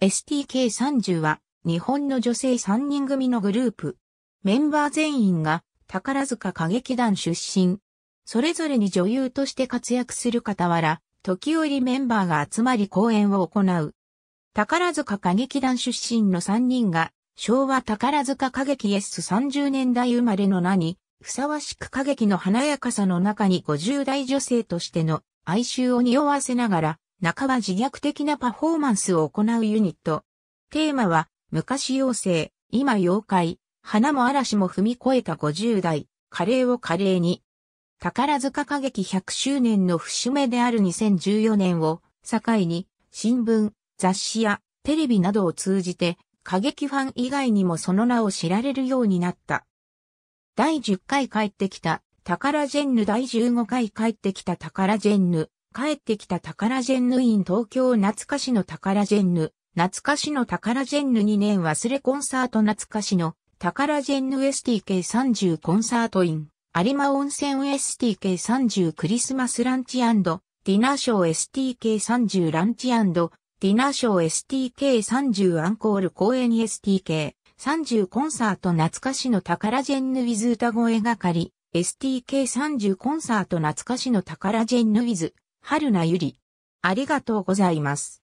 STK30 は日本の女性3人組のグループ。メンバー全員が宝塚歌劇団出身。それぞれに女優として活躍する傍ら、時折メンバーが集まり公演を行う。宝塚歌劇団出身の3人が昭和宝塚歌劇 S30 年代生まれの名に、ふさわしく歌劇の華やかさの中に50代女性としての哀愁を匂わせながら、中は自虐的なパフォーマンスを行うユニット。テーマは、昔妖精、今妖怪、花も嵐も踏み越えた50代、華麗を華麗に。宝塚歌劇100周年の節目である2014年を境に新聞、雑誌やテレビなどを通じて歌劇ファン以外にもその名を知られるようになった。第10回帰ってきた宝ジェンヌ第15回帰ってきた宝ジェンヌ帰ってきた宝ジェンヌイン東京懐かしの宝ジェンヌ、懐かしの宝ジェンヌ2年忘れコンサート懐かしの宝ジェンヌ STK30 コンサートイン、有馬温泉 STK30 クリスマスランチディナーショー STK30 ランチディナーショー STK30 アンコール公演 STK30 コンサート懐かしの宝ジェンヌウィズ歌声がかり、STK30 コンサート懐かしの宝ジェンヌウィズ、春名ゆり。ありがとうございます。